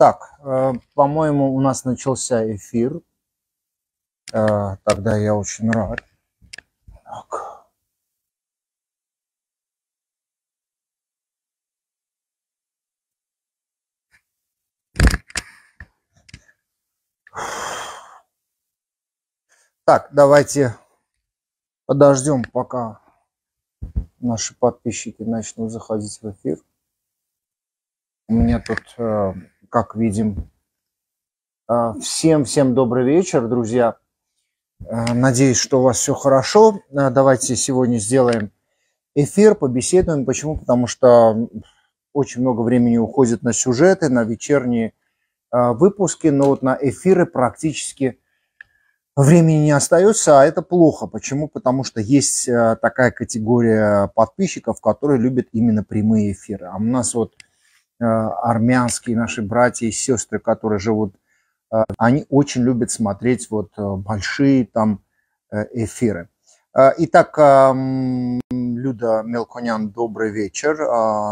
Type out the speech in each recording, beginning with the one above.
Так, э, по-моему, у нас начался эфир. Э, тогда я очень рад. Так. Так, давайте подождем, пока наши подписчики начнут заходить в эфир. У меня тут э, как видим. Всем-всем а, добрый вечер, друзья. А, надеюсь, что у вас все хорошо. А, давайте сегодня сделаем эфир, побеседуем. Почему? Потому что очень много времени уходит на сюжеты, на вечерние выпуски, но вот на эфиры практически времени не остается, а это плохо. Почему? Потому что есть такая категория подписчиков, которые любят именно прямые эфиры. А у нас вот Э, армянские наши братья и сестры, которые живут, э, они очень любят смотреть вот э, большие там эфиры. Итак, эм, Люда Мелконян, добрый вечер.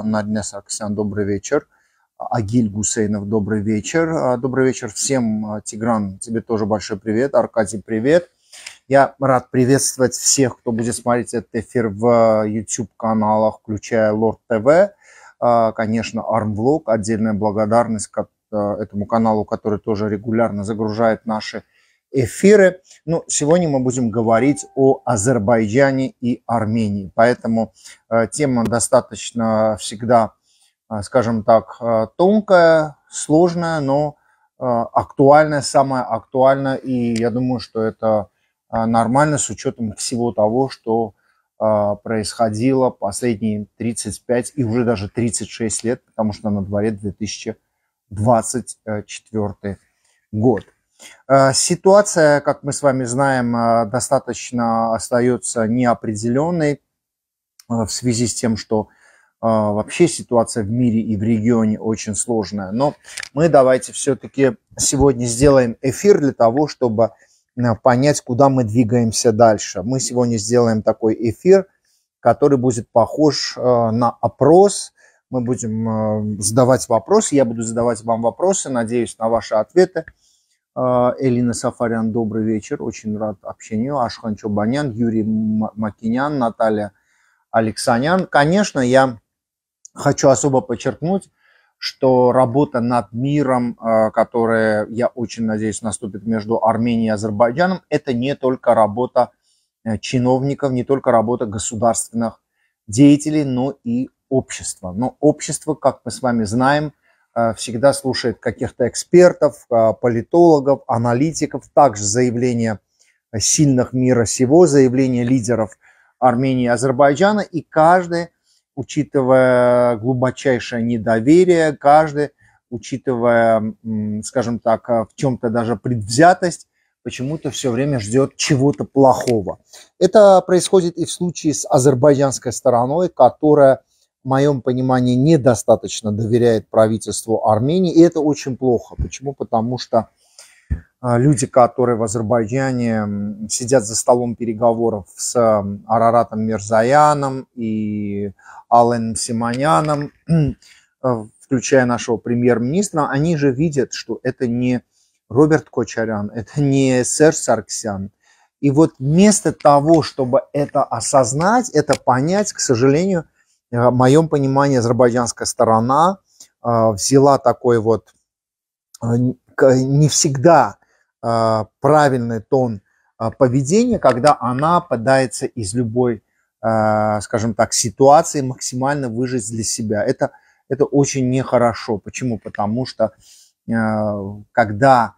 Надня Саркисян, добрый вечер. Агиль Гусейнов, добрый вечер. Добрый вечер всем. Тигран, тебе тоже большой привет. Аркадий, привет. Я рад приветствовать всех, кто будет смотреть этот эфир в YouTube-каналах, включая Lord TV. А, конечно, Армвлог отдельная благодарность к э, этому каналу, который тоже регулярно загружает наши эфиры. Ну, сегодня мы будем говорить о Азербайджане и Армении, поэтому э, тема достаточно всегда, э, скажем так, тонкая, сложная, но актуальная, самая актуальная, и я думаю, что это нормально с учетом всего того, что а, происходило последние 35 и уже даже 36 лет, потому что на дворе 2024 год. А, ситуация, как мы с вами знаем, а, достаточно остается неопределенной в связи с тем, что вообще ситуация в мире и в регионе очень сложная. Но мы давайте все-таки сегодня сделаем эфир для того, чтобы Э, понять, куда мы двигаемся дальше. Мы сегодня сделаем такой эфир, который будет похож э, на опрос. Мы будем э, задавать вопросы, я буду задавать вам вопросы, надеюсь на ваши ответы. Элина Сафарян, добрый вечер, очень рад общению. Ашхан Чобанян, Юрий Макинян, Наталья Алексанян. Конечно, я хочу особо подчеркнуть, что работа над миром, э, которая, я очень надеюсь, наступит между Арменией и Азербайджаном, это не только работа э, чиновников, не только работа государственных деятелей, но и общества. Но общество, как мы с вами знаем, э, всегда слушает каких-то экспертов, политологов, аналитиков, также заявления сильных мира сего, заявления лидеров Армении и Азербайджана, и каждый учитывая глубочайшее недоверие каждый, учитывая, скажем так, э, в чем-то даже предвзятость, почему-то все время ждет чего-то плохого. Это происходит и в случае с азербайджанской стороной, которая, в моем понимании, недостаточно доверяет правительству Армении, и это очень плохо. Почему? Потому что а, люди, которые в Азербайджане сидят за столом переговоров с Араратом Мирзаяном и Аллен Симоняном, э, включая нашего премьер-министра, они же видят, что это не Роберт Кочарян, это не сэр Сарксян. И вот вместо того, чтобы это осознать, это понять, к сожалению, э, в моем понимании азербайджанская сторона э, взяла такой вот не всегда а, правильный тон а, поведения, когда она пытается из любой, а, скажем так, ситуации максимально выжить для себя. Это, это очень нехорошо. Почему? Потому что когда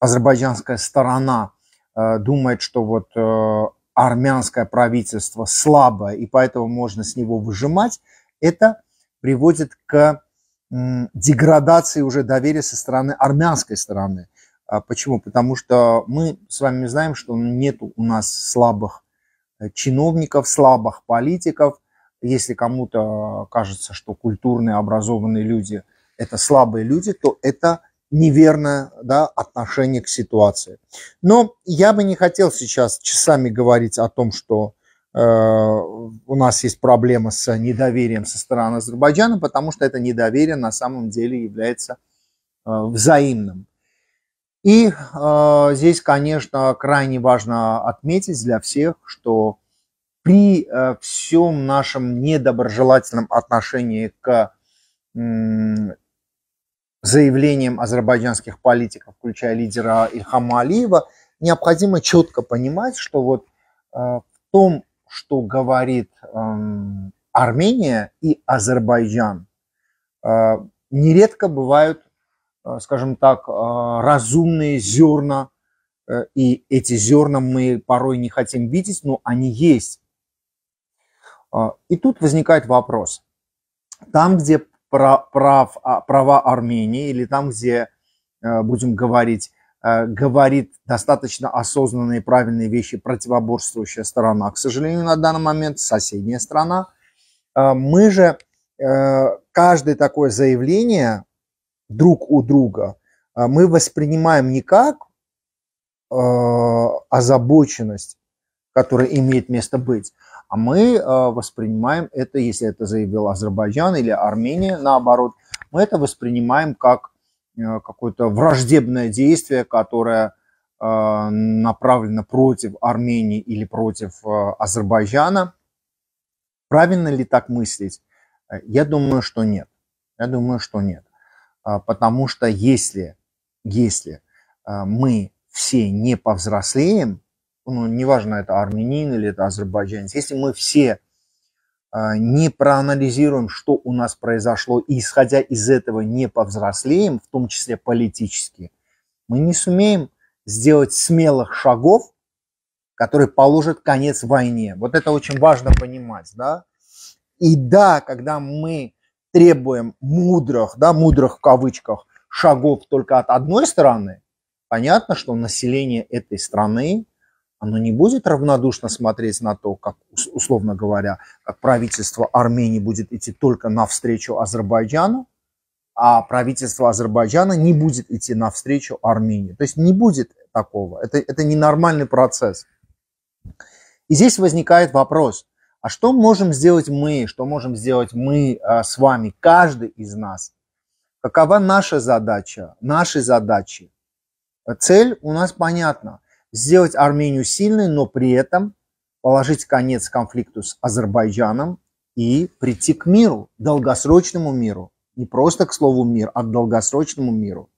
азербайджанская сторона думает, что вот э, армянское правительство слабое, и поэтому можно с него выжимать, это приводит к деградации уже доверия со стороны армянской стороны. А почему? Потому что мы с вами знаем, что нет у нас слабых э, чиновников, слабых политиков. Если кому-то кажется, что культурные, образованные люди – это слабые люди, то это неверное да, отношение к ситуации. Но я бы не хотел сейчас часами говорить о том, что Э, у нас есть проблема с недоверием со стороны Азербайджана, потому что это недоверие на самом деле является э, взаимным. И э, здесь, конечно, крайне важно отметить для всех, что при всем нашем недоброжелательном отношении к заявлениям азербайджанских политиков, включая лидера Ильхама Алиева, необходимо четко понимать, что вот в том что говорит эм, Армения и Азербайджан, э, нередко бывают, э, скажем так, э, разумные зерна, и эти зерна мы порой не хотим видеть, но они есть. И тут возникает вопрос. Там, где прав, а, права Армении, или там, где, будем говорить, Э, говорит достаточно осознанные и правильные вещи противоборствующая сторона, а, к сожалению, на данный момент соседняя страна. Э, мы же э, каждое такое заявление друг у друга мы воспринимаем не как озабоченность, которая имеет место быть, а мы воспринимаем это, если это заявил Азербайджан или Армения, наоборот, мы это воспринимаем как Э, какое-то враждебное действие, которое э, направлено против Армении или против э, Азербайджана. Правильно ли так мыслить? Я думаю, что нет. Я думаю, что нет. Потому что если, если мы все не повзрослеем, ну, неважно, это армянин или это азербайджанец, если мы все а, не проанализируем, что у нас произошло, и исходя из этого не повзрослеем, в том числе политически, мы не сумеем сделать смелых шагов, которые положат конец войне. Вот это очень важно понимать, да. И да, когда мы требуем мудрых, да, мудрых в кавычках, шагов только от одной стороны, понятно, что население этой страны оно не будет равнодушно смотреть на то, как, условно говоря, как правительство Армении будет идти только навстречу Азербайджану, а правительство Азербайджана не будет идти навстречу Армении. То есть не будет такого. Это, это ненормальный процесс. И здесь возникает вопрос, а что можем сделать мы, что можем сделать мы а, с вами, каждый из нас? Какова наша задача, наши задачи? Цель у нас понятна – сделать Армению сильной, но при этом положить конец конфликту с Азербайджаном и прийти к миру, долгосрочному миру. Не просто, к слову, мир, а к долгосрочному миру.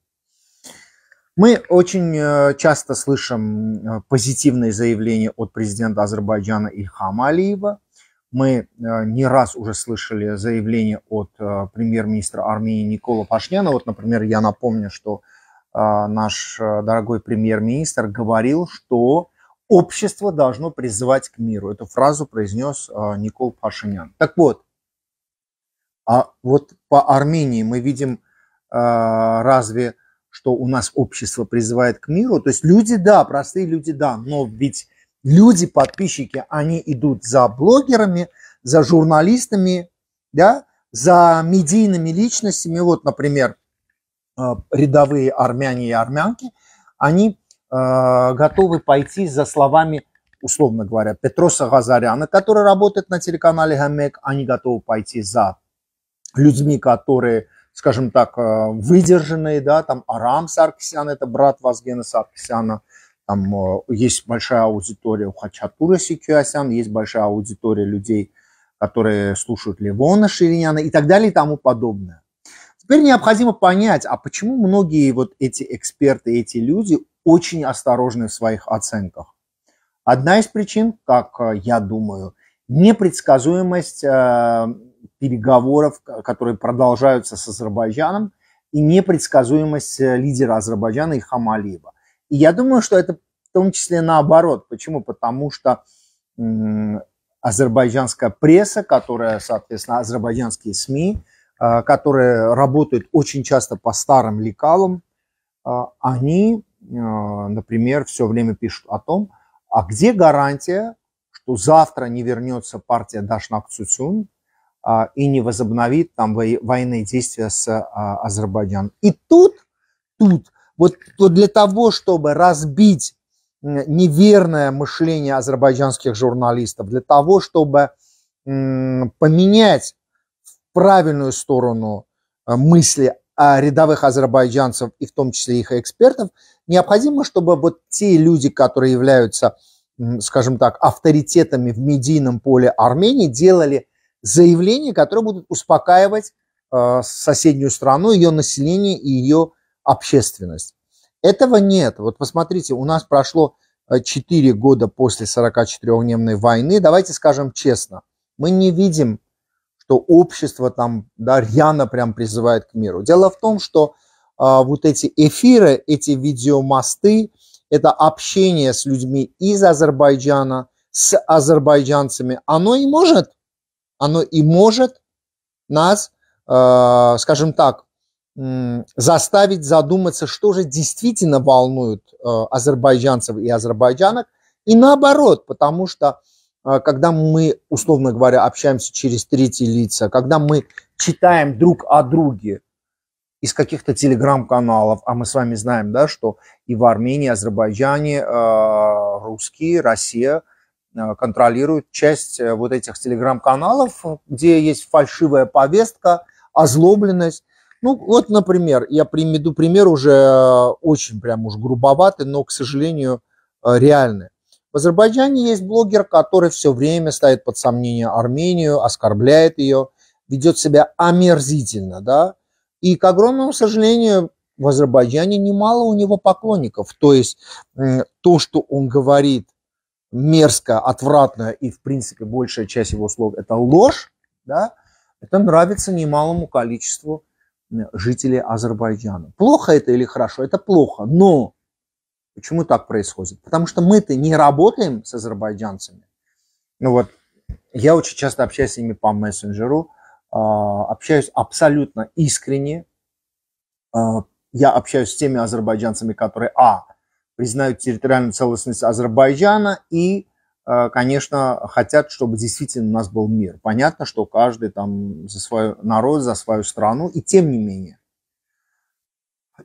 Мы очень э, часто слышим э, позитивные заявления от президента Азербайджана Ильхама Алиева. Мы э, не раз уже слышали заявление от премьер-министра Армении Никола Пашняна. Вот, например, я напомню, что а, наш а, дорогой премьер-министр говорил, что общество должно призывать к миру. Эту фразу произнес а, Никол Пашинян. Так вот, а вот по Армении мы видим разве что у нас общество призывает к миру. То есть люди, да, простые люди, да, но ведь люди, подписчики, они идут за блогерами, за журналистами, да, за медийными личностями. Вот, например, Э, рядовые армяне и армянки, они э, готовы пойти за словами, условно говоря, Петроса Газаряна, который работает на телеканале Гамек, они готовы пойти за людьми, которые, скажем так, э, выдержанные, да, там Арам Саркисян, это брат Вазгена Саркисяна, там есть большая аудитория у Хачатура Сикюасян, есть большая аудитория людей, которые слушают Левона Шириняна и так далее и тому подобное. Теперь необходимо понять, а почему многие вот эти эксперты, эти люди очень осторожны в своих оценках. Одна из причин, как э, я думаю, непредсказуемость э, переговоров, которые продолжаются с Азербайджаном, и непредсказуемость э, лидера Азербайджана и Хамалиева. И я думаю, что это в том числе наоборот. Почему? Потому что азербайджанская пресса, которая, соответственно, азербайджанские СМИ, Э, которые работают очень часто по старым лекалам, э, они, э, например, все время пишут о том, а где гарантия, что завтра не вернется партия Дашнак Цуцун и не возобновит там военные действия с Азербайджаном. И тут, тут, вот, вот для того, чтобы разбить неверное мышление азербайджанских журналистов, для того, чтобы поменять правильную сторону э, мысли рядовых азербайджанцев и в том числе их экспертов, необходимо, чтобы вот те люди, которые являются, скажем так, авторитетами в медийном поле Армении, делали заявления, которые будут успокаивать э, соседнюю страну, ее население и ее общественность. Этого нет. Вот посмотрите, у нас прошло 4 э, года после 44-дневной войны. Давайте скажем честно, мы не видим что общество там да, рьяно прям призывает к миру. Дело в том, что а, вот эти эфиры, эти видеомосты, это общение с людьми из Азербайджана, с азербайджанцами, оно и может, оно и может нас, э, скажем так, э, заставить задуматься, что же действительно волнует э, азербайджанцев и азербайджанок, и наоборот, потому что а, когда мы, условно говоря, общаемся через третьи лица, когда мы читаем друг о друге из каких-то телеграм-каналов, а мы с вами знаем, да, что и в Армении, Азербайджане а, русские, Россия а, контролируют часть э, вот этих телеграм-каналов, где есть фальшивая повестка, озлобленность. Ну, вот, например, я приведу пример уже э, очень прям уж грубоватый, но, к сожалению, э, реальный. В Азербайджане есть блогер, который все время ставит под сомнение Армению, оскорбляет ее, ведет себя омерзительно, да. И, к огромному сожалению, в Азербайджане немало у него поклонников. То есть то, что он говорит мерзко, отвратно, и, в принципе, большая часть его слов – это ложь, да, это нравится немалому количеству жителей Азербайджана. Плохо это или хорошо? Это плохо. Но Почему так происходит? Потому что мы-то не работаем с азербайджанцами. Ну вот, я очень часто общаюсь с ними по мессенджеру, а, общаюсь абсолютно искренне. А, я общаюсь с теми азербайджанцами, которые, а, признают территориальную целостность Азербайджана и, а, конечно, хотят, чтобы действительно у нас был мир. Понятно, что каждый там за свой народ, за свою страну, и тем не менее.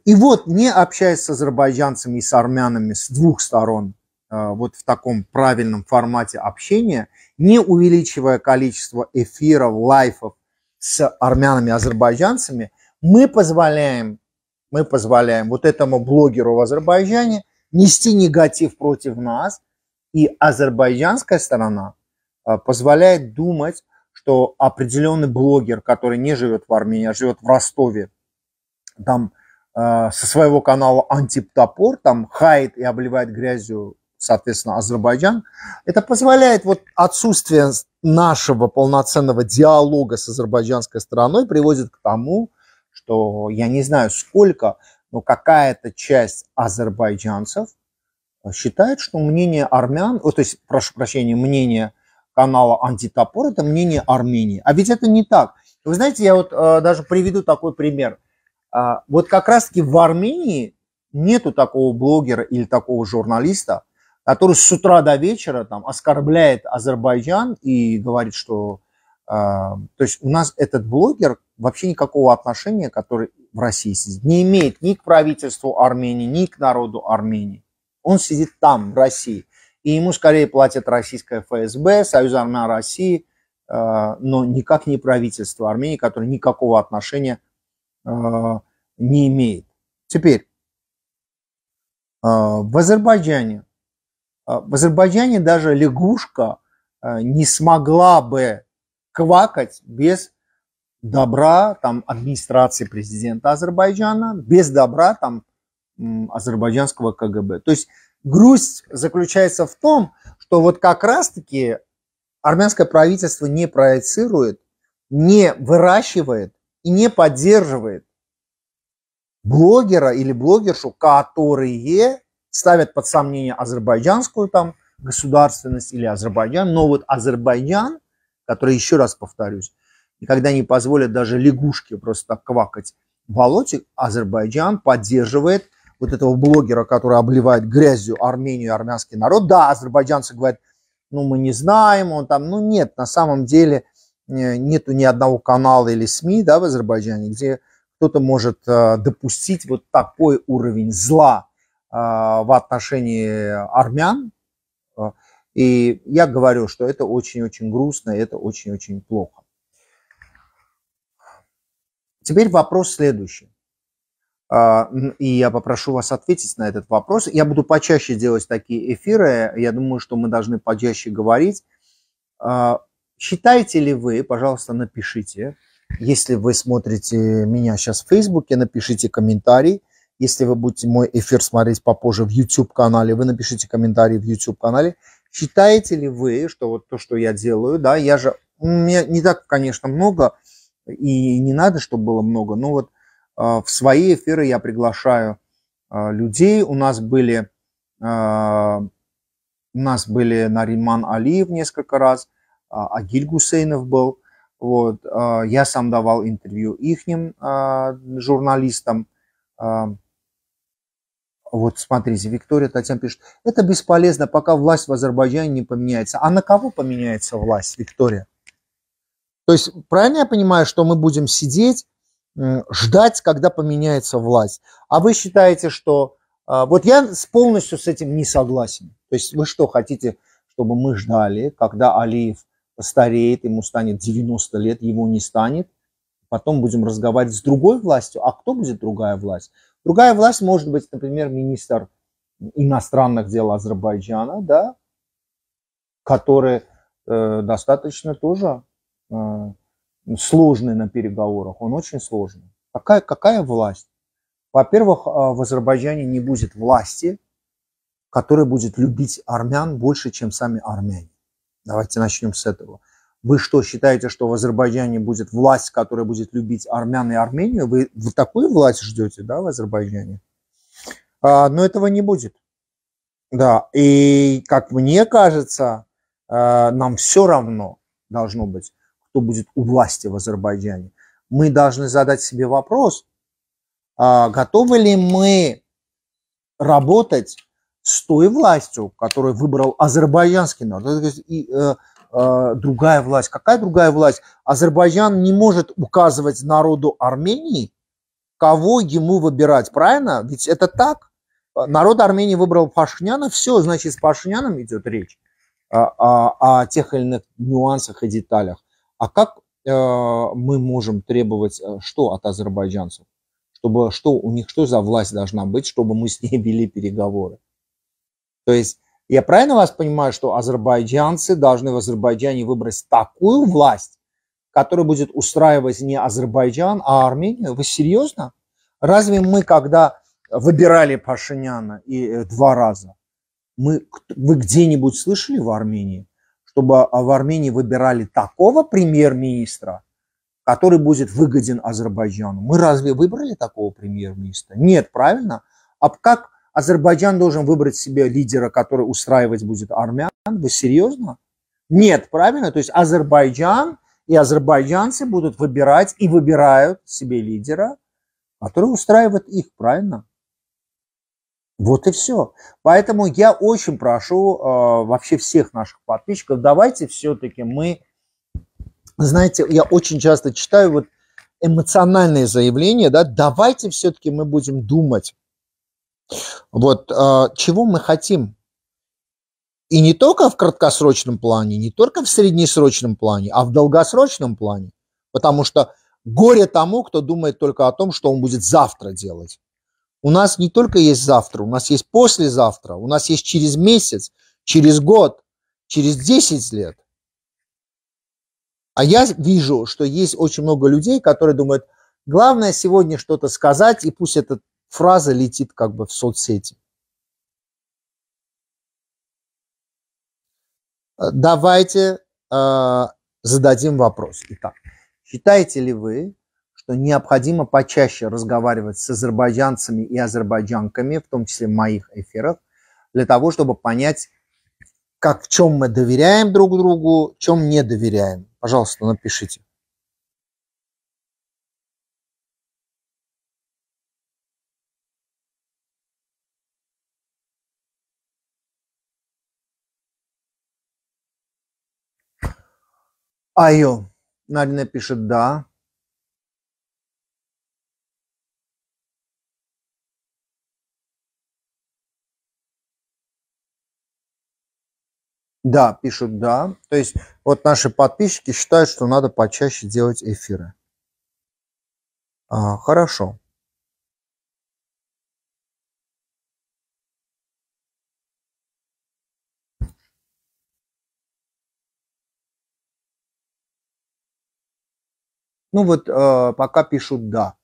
И вот, не общаясь с азербайджанцами и с армянами с двух сторон, э, вот в таком правильном формате общения, не увеличивая количество эфиров, лайфов с армянами и азербайджанцами, мы позволяем, мы позволяем вот этому блогеру в Азербайджане нести негатив против нас, и азербайджанская сторона э, позволяет думать, что определенный блогер, который не живет в Армении, а живет в Ростове, там Э, со своего канала Антиптопор, там хает и обливает грязью, соответственно, Азербайджан, это позволяет вот отсутствие нашего полноценного диалога с азербайджанской стороной приводит к тому, что я не знаю сколько, но какая-то часть азербайджанцев считает, что мнение армян, о, то есть, прошу прощения, мнение канала Антитопор – это мнение Армении. А ведь это не так. Вы знаете, я вот э, даже приведу такой пример – а, вот как раз-таки в Армении нету такого блогера или такого журналиста, который с утра до вечера там оскорбляет Азербайджан и говорит, что... А, то есть у нас этот блогер вообще никакого отношения, который в России сидит, не имеет ни к правительству Армении, ни к народу Армении. Он сидит там, в России. И ему скорее платят российское ФСБ, Союз Армян России, а, но никак не правительство Армении, которое никакого отношения не имеет. Теперь, а, в Азербайджане. А, в Азербайджане даже лягушка а, не смогла бы квакать без добра там, администрации президента Азербайджана, без добра там, азербайджанского КГБ. То есть грусть заключается в том, что вот как раз-таки армянское правительство не проецирует, не выращивает и не поддерживает блогера или блогершу, которые ставят под сомнение азербайджанскую там государственность или Азербайджан, но вот Азербайджан, который, еще раз повторюсь, никогда не позволят даже лягушке просто так квакать в болоте, Азербайджан поддерживает вот этого блогера, который обливает грязью Армению и армянский народ. Да, азербайджанцы говорят, ну мы не знаем, он там, ну нет, на самом деле э, нету ни одного канала или СМИ, да, в Азербайджане, где кто-то может э, допустить вот такой уровень зла э, в отношении армян. Э, и я говорю, что это очень-очень грустно, это очень-очень плохо. Теперь вопрос следующий. И я попрошу вас ответить на этот вопрос. Я буду почаще делать такие эфиры. Я думаю, что мы должны почаще говорить. Считаете ли вы, пожалуйста, напишите, если вы смотрите меня сейчас в Фейсбуке, напишите комментарий. Если вы будете мой эфир смотреть попозже в YouTube-канале, вы напишите комментарий в YouTube-канале. Считаете ли вы, что вот то, что я делаю, да, я же, у меня не так, конечно, много, и не надо, чтобы было много, но вот э, в свои эфиры я приглашаю э, людей. У нас были, э, у нас были Нариман Алиев несколько раз, Агиль Гусейнов был – вот, а, я сам давал интервью ихним а, журналистам. А, вот смотрите, Виктория Татьяна пишет, это бесполезно, пока власть в Азербайджане не поменяется. А на кого поменяется власть, Виктория? То есть правильно я понимаю, что мы будем сидеть, ждать, когда поменяется власть. А вы считаете, что... Вот я полностью с этим не согласен. То есть вы что, хотите, чтобы мы ждали, когда Алиев стареет, ему станет 90 лет, его не станет. Потом будем разговаривать с другой властью. А кто будет другая власть? Другая власть может быть, например, министр иностранных дел Азербайджана, да, который э, достаточно тоже э, сложный на переговорах. Он очень сложный. Какая, какая власть? Во-первых, э, в Азербайджане не будет власти, которая будет любить армян больше, чем сами армяне. Давайте начнем с этого. Вы что, считаете, что в Азербайджане будет власть, которая будет любить армян и Армению? Вы, вы такую власть ждете, да, в Азербайджане? А, но этого не будет. Да, и как мне кажется, а, нам все равно должно быть, кто будет у власти в Азербайджане. Мы должны задать себе вопрос, а, готовы ли мы работать с той властью, которую выбрал азербайджанский народ. И э, э, другая власть. Какая другая власть? Азербайджан не может указывать народу Армении, кого ему выбирать, правильно? Ведь это так. Э, народ Армении выбрал Пашиняна, все, значит, с Пашиняном идет речь о, а, о, а, а о тех или иных нюансах и деталях. А как э, мы можем требовать э, что от азербайджанцев? Чтобы что у них, что за власть должна быть, чтобы мы с ней вели переговоры? То есть я правильно вас понимаю, что азербайджанцы должны в Азербайджане выбрать такую власть, которая будет устраивать не Азербайджан, а Армению? Вы серьезно? Разве мы, когда выбирали Пашиняна и э, два раза, мы, вы где-нибудь слышали в Армении, чтобы а, в Армении выбирали такого премьер-министра, который будет выгоден Азербайджану? Мы разве выбрали такого премьер-министра? Нет, правильно? А как Азербайджан должен выбрать себе лидера, который устраивать будет армян. Вы серьезно? Нет, правильно? То есть Азербайджан и азербайджанцы будут выбирать и выбирают себе лидера, который устраивает их, правильно? Вот и все. Поэтому я очень прошу э, вообще всех наших подписчиков, давайте все-таки мы, знаете, я очень часто читаю вот эмоциональные заявления, да, давайте все-таки мы будем думать вот а, чего мы хотим? И не только в краткосрочном плане, не только в среднесрочном плане, а в долгосрочном плане. Потому что горе тому, кто думает только о том, что он будет завтра делать. У нас не только есть завтра, у нас есть послезавтра, у нас есть через месяц, через год, через 10 лет. А я вижу, что есть очень много людей, которые думают, главное сегодня что-то сказать, и пусть этот фраза летит как бы в соцсети. Э, давайте э, зададим вопрос. Итак, считаете ли вы, что необходимо почаще разговаривать с азербайджанцами и азербайджанками, в том числе в моих эфирах, для того, чтобы понять, как, в чем мы доверяем друг другу, в чем не доверяем? Пожалуйста, напишите. Айо. Нарина пишет «да». Да, пишут «да». То есть вот наши подписчики считают, что надо почаще делать эфиры. А, хорошо. Ну вот э, пока пишут «да».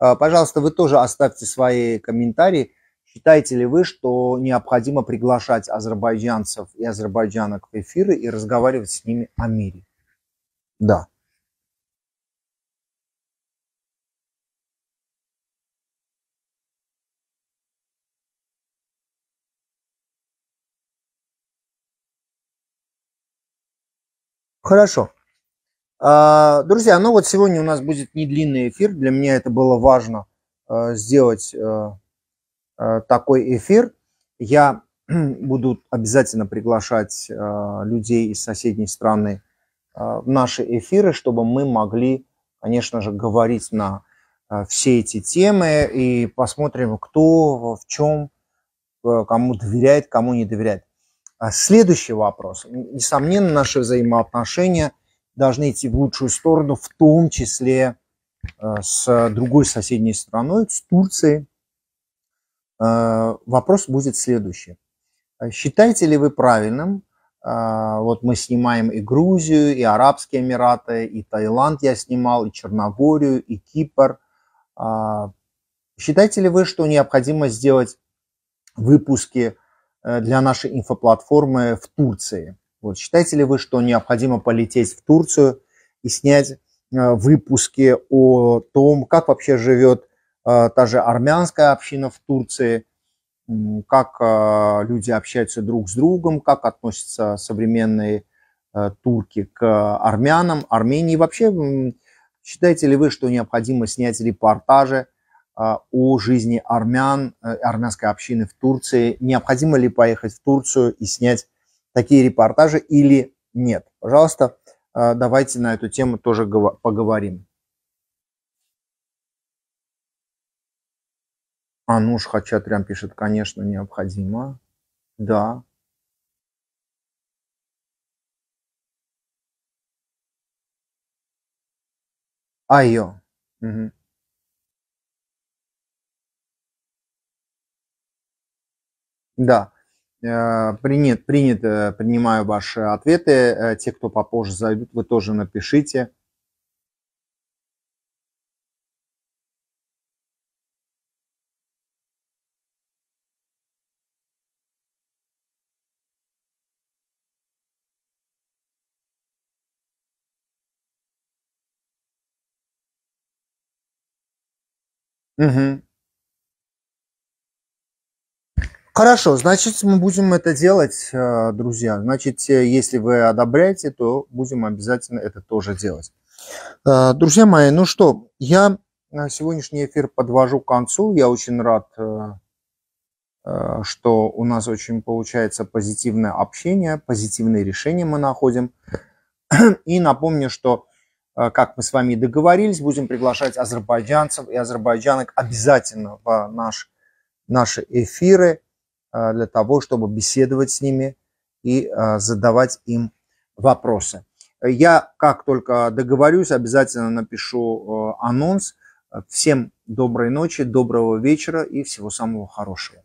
Э, пожалуйста, вы тоже оставьте свои комментарии. Считаете ли вы, что необходимо приглашать азербайджанцев и азербайджанок в эфиры и разговаривать с ними о мире? Да. Хорошо. А, друзья, ну вот сегодня у нас будет не длинный эфир. Для меня это было важно а, сделать а, такой эфир. Я буду обязательно приглашать людей из соседней страны в наши эфиры, чтобы мы могли, конечно же, говорить на все эти темы и посмотрим, кто в чем, кому доверяет, кому не доверяет. Следующий вопрос. Несомненно, наши взаимоотношения – должны идти в лучшую сторону, в том числе э, с другой соседней страной, с Турцией. Э, вопрос будет следующий. Э, считаете ли вы правильным, вот мы снимаем и Грузию, и Арабские Эмираты, и Таиланд я снимал, и Черногорию, и Кипр. Считаете ли вы, что необходимо сделать выпуски для нашей инфоплатформы в Турции? Вот, считаете ли вы, что необходимо полететь в Турцию и снять э, выпуски о том, как вообще живет э, та же армянская община в Турции, как э, люди общаются друг с другом, как относятся современные турки к армянам, Армении. Вообще, считаете ли вы, что необходимо снять репортажи о жизни армян, армянской общины в Турции? Необходимо ли поехать в Турцию и снять такие репортажи или нет. Пожалуйста, э, давайте на эту тему тоже поговорим. Ануш Хачатрян пишет, конечно, необходимо. Да. Айо. Угу. Да. Э, принят, принято, принимаю ваши ответы. Э, те, кто попозже зайдут, вы тоже напишите. Угу. Хорошо, значит, мы будем это делать, э, друзья. Значит, э, если вы одобряете, то будем обязательно это тоже делать. Э, друзья мои, ну что, я сегодняшний эфир подвожу к концу. Я очень рад, что у нас очень получается позитивное общение, позитивные решения мы находим. И напомню, что, как мы с вами договорились, будем приглашать азербайджанцев и азербайджанок обязательно в наш, наши эфиры – а, для того, чтобы беседовать с ними и а, задавать им вопросы. Я, как только договорюсь, обязательно напишу а, анонс. Всем доброй ночи, доброго вечера и всего самого хорошего.